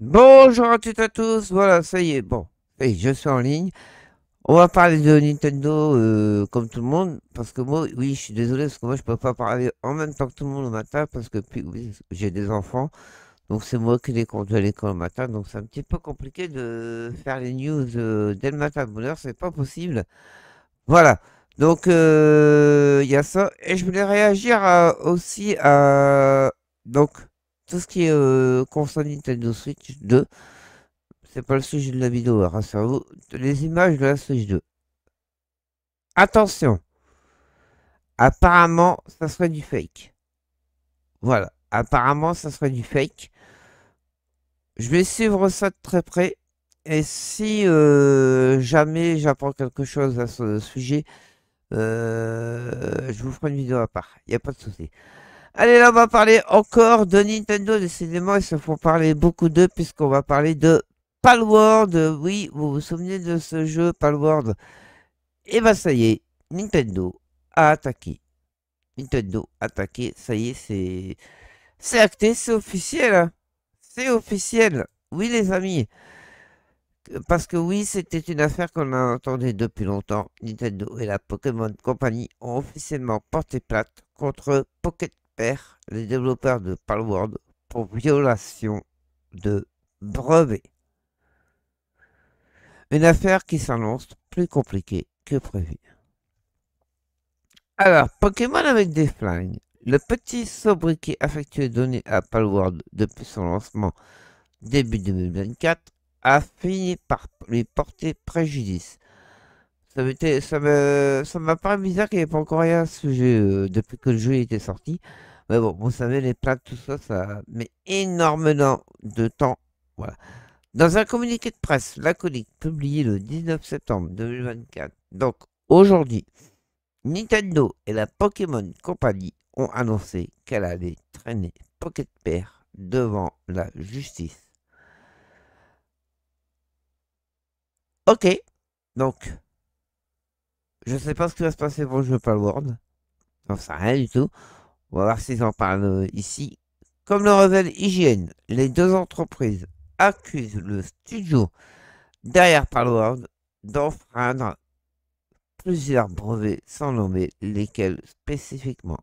Bonjour à toutes et à tous, voilà, ça y est, bon, et je suis en ligne. On va parler de Nintendo euh, comme tout le monde, parce que moi, oui, je suis désolé, parce que moi, je peux pas parler en même temps que tout le monde le matin, parce que oui, j'ai des enfants, donc c'est moi qui les conduis à l'école le matin, donc c'est un petit peu compliqué de faire les news euh, dès le matin bonheur c'est pas possible. Voilà, donc euh, il y a ça, et je voulais réagir aussi à... Donc, ce qui est euh, console Nintendo Switch 2, c'est pas le sujet de la vidéo, rassurez-vous, hein, les images de la Switch 2. Attention, apparemment, ça serait du fake. Voilà, apparemment, ça serait du fake. Je vais suivre ça de très près. Et si euh, jamais j'apprends quelque chose à ce sujet, euh, je vous ferai une vidéo à part. Il n'y a pas de souci. Allez, là, on va parler encore de Nintendo. Décidément, ils se font parler beaucoup d'eux puisqu'on va parler de Palworld. Oui, vous vous souvenez de ce jeu, Palworld Et eh bah, ben, ça y est, Nintendo a attaqué. Nintendo a attaqué. Ça y est, c'est... C'est acté, c'est officiel. C'est officiel. Oui, les amis. Parce que oui, c'était une affaire qu'on attendait depuis longtemps. Nintendo et la Pokémon Company ont officiellement porté plainte contre Pocket les développeurs de Palworld pour violation de brevet. Une affaire qui s'annonce plus compliquée que prévu. Alors, Pokémon avec des flingues. Le petit sobriquet affectueux donné à Palworld depuis son lancement début 2024 a fini par lui porter préjudice. Ça m'a ça, ça paru bizarre qu'il n'y ait pas encore rien à ce jeu depuis que le jeu était sorti. Mais bon, vous savez, les plaintes, tout ça, ça met énormément de temps. Voilà. Dans un communiqué de presse la colique, publié le 19 septembre 2024, donc aujourd'hui, Nintendo et la Pokémon Company ont annoncé qu'elle allait traîner Pocket Pair devant la justice. Ok, donc, je sais pas ce qui va se passer pour le jeu Palworld. Non, ça rien du tout. On va voir s'ils en parle euh, ici. Comme le révèle Hygiène, les deux entreprises accusent le studio derrière Palworld d'enfreindre plusieurs brevets sans nommer, lesquels spécifiquement,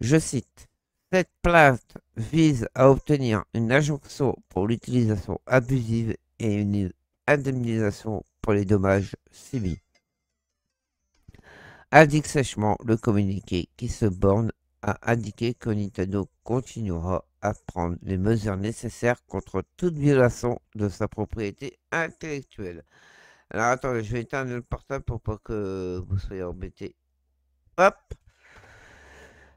je cite, cette plainte vise à obtenir une injonction pour l'utilisation abusive et une indemnisation pour les dommages civils indique sèchement le communiqué qui se borne à indiquer que Nintendo continuera à prendre les mesures nécessaires contre toute violation de sa propriété intellectuelle. Alors attendez, je vais éteindre le portable pour pas que vous soyez embêtés. Hop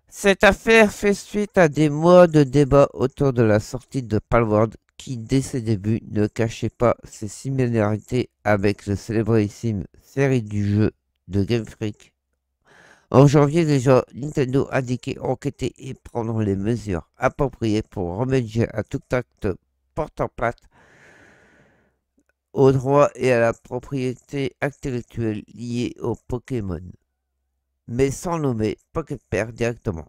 Cette affaire fait suite à des mois de débats autour de la sortie de Palworld qui dès ses débuts ne cachait pas ses similarités avec le célébrissime série du jeu de Game Freak en janvier déjà, Nintendo indiqué, enquêter et prendre les mesures appropriées pour remédier à tout acte portant plate aux droits et à la propriété intellectuelle liés aux Pokémon, mais sans nommer Pair directement.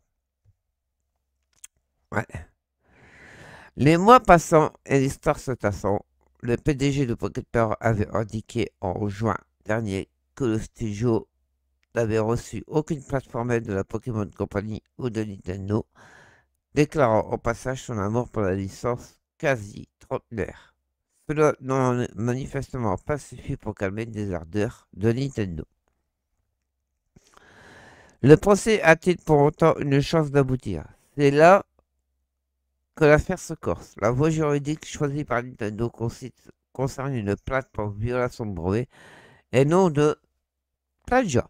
Les mois passant et l'histoire se tassant, le PDG de Pocket Pair avait indiqué en juin dernier que le studio n'avait reçu aucune plateforme formelle de la Pokémon Company ou de Nintendo, déclarant au passage son amour pour la licence quasi trentenaire. Cela n'a manifestement pas suffi pour calmer les ardeurs de Nintendo. Le procès a-t-il pour autant une chance d'aboutir C'est là que l'affaire se corse. La voie juridique choisie par Nintendo concerne une plainte pour violation de brevet et non de plagiat.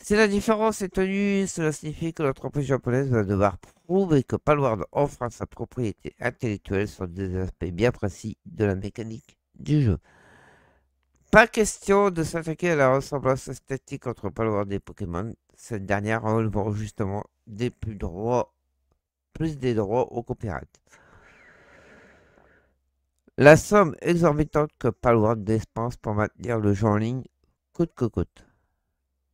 Si la différence est tenue, cela signifie que l'entreprise japonaise va devoir prouver que Palward offre à sa propriété intellectuelle sur des aspects bien précis de la mécanique du jeu. Pas question de s'attaquer à la ressemblance esthétique entre Palward et Pokémon, cette dernière enlevant justement des plus droits, plus des droits au copyright. La somme exorbitante que Palward dépense pour maintenir le jeu en ligne coûte que coûte.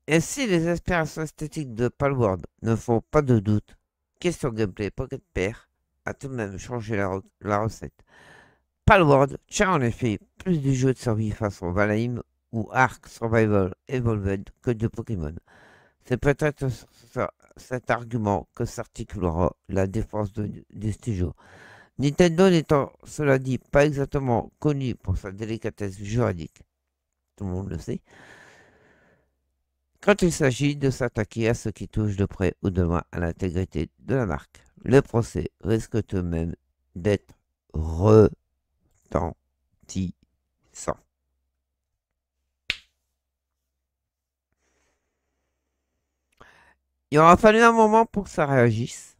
Et si les aspirations esthétiques de Palworld ne font pas de doute, question gameplay Pocket Pair a tout de même changé la, recette. Palworld tient en effet plus du jeu de survie façon Valheim ou Ark Survival Evolved que de Pokémon. C'est peut-être cet argument que s'articulera la défense de, du studio. Nintendo n'étant, cela dit, pas exactement connu pour sa délicatesse juridique, tout le monde le sait, quand il s'agit de s'attaquer à ce qui touche de près ou de loin à l'intégrité de la marque. Le procès risque tout de même d'être retentissant. Il aura fallu un moment pour que ça réagisse.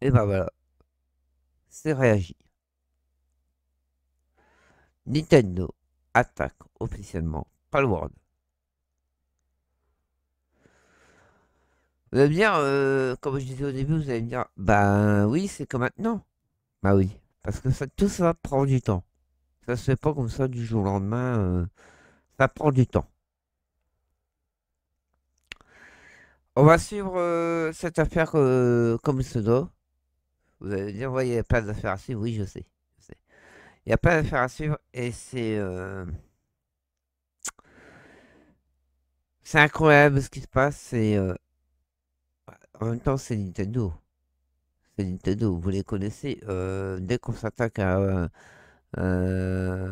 Et ben voilà. C'est réagi. Nintendo attaque officiellement Palworld. Vous allez me dire, euh, comme je disais au début, vous allez me dire, ben oui, c'est comme maintenant. Bah oui, parce que tout ça prend du temps. Ça se fait pas comme ça du jour au lendemain, euh, ça prend du temps. On va suivre euh, cette affaire comme se doit. Vous allez me dire, oui, il n'y a pas d'affaires à suivre, oui, je sais. Il n'y a pas d'affaires à suivre et c'est... C'est incroyable ce qui se passe, c'est en même temps, c'est Nintendo. Nintendo, vous les connaissez. Euh, dès qu'on s'attaque euh, à,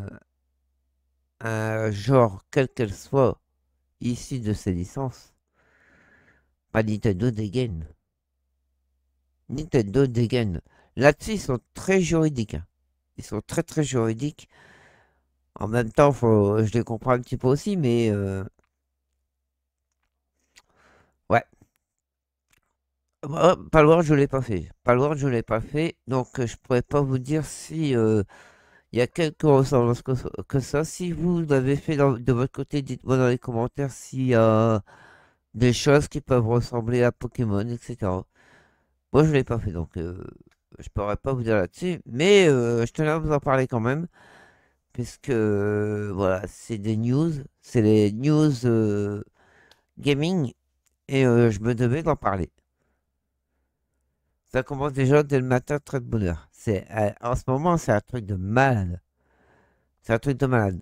un genre, quel qu'elle soit, ici de ses licences, pas bah, Nintendo dégaine. Nintendo dégaine. Là-dessus, ils sont très juridiques. Hein. Ils sont très très juridiques. En même temps, faut, je les comprends un petit peu aussi, mais euh, le je l'ai pas fait. Word je l'ai pas fait, donc euh, je pourrais pas vous dire si euh, il y a quelques ressemblances que, ça. Si vous l'avez fait de votre côté, dites-moi dans les commentaires s'il y a des choses qui peuvent ressembler à Pokémon, etc. Moi, je l'ai pas fait, donc euh, je pourrais pas vous dire là-dessus, mais je tenais à vous en parler quand même, puisque voilà, c'est des news, c'est les news gaming, et je me devais d'en parler commence déjà dès le matin, très de bonheur. C'est, euh, en ce moment, c'est un truc de malade. C'est un truc de malade.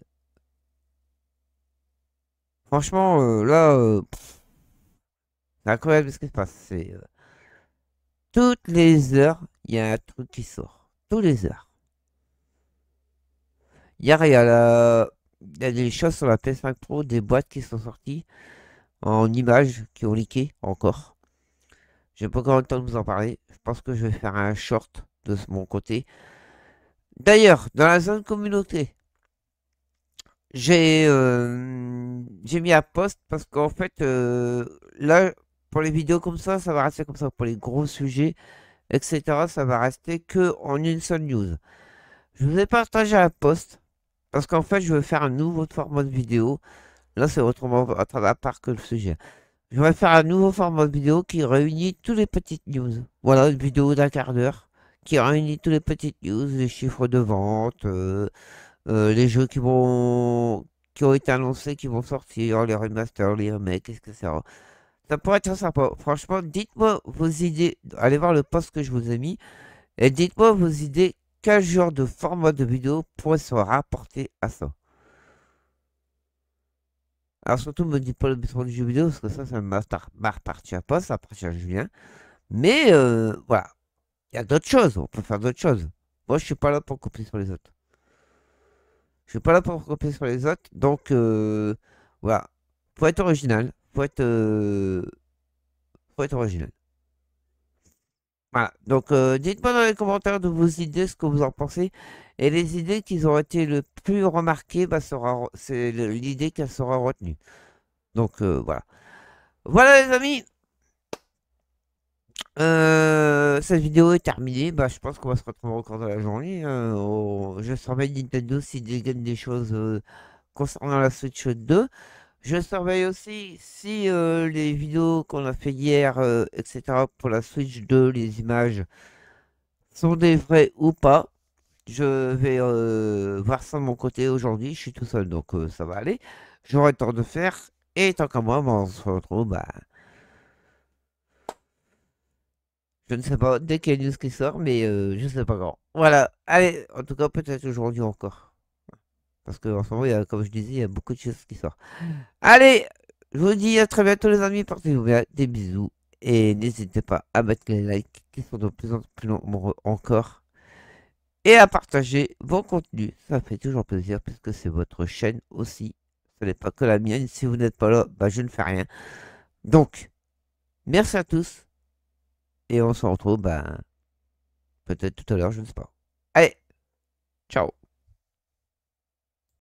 Franchement, euh, là, euh, c'est incroyable ce qui se passe. toutes les heures, il y a un truc qui sort. tous les heures. il y a, il y a des choses sur la PS5 Pro, des boîtes qui sont sorties en images, qui ont liqué encore. J'ai pas encore le temps de vous en parler. Je pense que je vais faire un short de mon côté. D'ailleurs, dans la zone communauté, j'ai euh, j'ai mis à poste, parce qu'en fait, euh, là, pour les vidéos comme ça, ça va rester comme ça. Pour les gros sujets, etc., ça va rester que en une seule news. Je vous ai partagé un poste, parce qu'en fait, je veux faire un nouveau format de vidéo. Là, c'est autrement à travers que le sujet. Je vais faire un nouveau format vidéo qui réunit toutes les petites news. Voilà, une vidéo d'un quart d'heure qui réunit toutes les petites news, les chiffres de vente, euh, euh, les jeux qui vont qui ont été annoncés, qui vont sortir, les remasters, les remakes, c'est Ça pourrait être sympa. Franchement, dites-moi vos idées. Allez voir le post que je vous ai mis. Et dites-moi vos idées. Quel genre de format de vidéo pourrait se rapporter à ça alors surtout, me dites pas le besoin du jeu vidéo, parce que ça, ça ne m'appartient pas, ça appartient à Julien. Mais euh, voilà, il y a d'autres choses, on peut faire d'autres choses. Moi, je suis pas là pour copier sur les autres. Je suis pas là pour copier sur les autres, donc euh, voilà. Faut être original, faut être, euh, faut être original. Voilà. Donc, euh, dites-moi dans les commentaires de vos idées ce que vous en pensez. Et les idées qui ont été le plus remarquées, bah, c'est l'idée qui sera retenue. Donc, euh, voilà. Voilà, les amis. Euh, cette vidéo est terminée. Bah, je pense qu'on va se retrouver encore dans la journée. Hein. Oh, je surveille Nintendo s'il dégaine des choses concernant la Switch 2. Je surveille aussi si euh, les vidéos qu'on a fait hier, euh, etc. pour la Switch 2, les images sont des vraies ou pas. Je vais euh, voir ça de mon côté aujourd'hui. Je suis tout seul, donc ça va aller. J'aurai le temps de faire. Et tant qu'à moi, ben, on se retrouve. Ben. Je ne sais pas dès qu'il y a une news qui sort, mais je ne sais pas quand. Voilà. Allez, en tout cas, peut-être aujourd'hui encore. Parce que, en ce moment, comme je disais, il y a beaucoup de choses qui sortent. Allez, je vous dis à très bientôt les amis, portez-vous bien, des bisous. Et n'hésitez pas à mettre les likes qui sont de plus en plus nombreux encore. Et à partager vos contenus, ça fait toujours plaisir puisque c'est votre chaîne aussi. Ce n'est pas que la mienne, si vous n'êtes pas là, bah, je ne fais rien. Donc, merci à tous. Et on se retrouve bah, peut-être tout à l'heure, je ne sais pas. Allez, ciao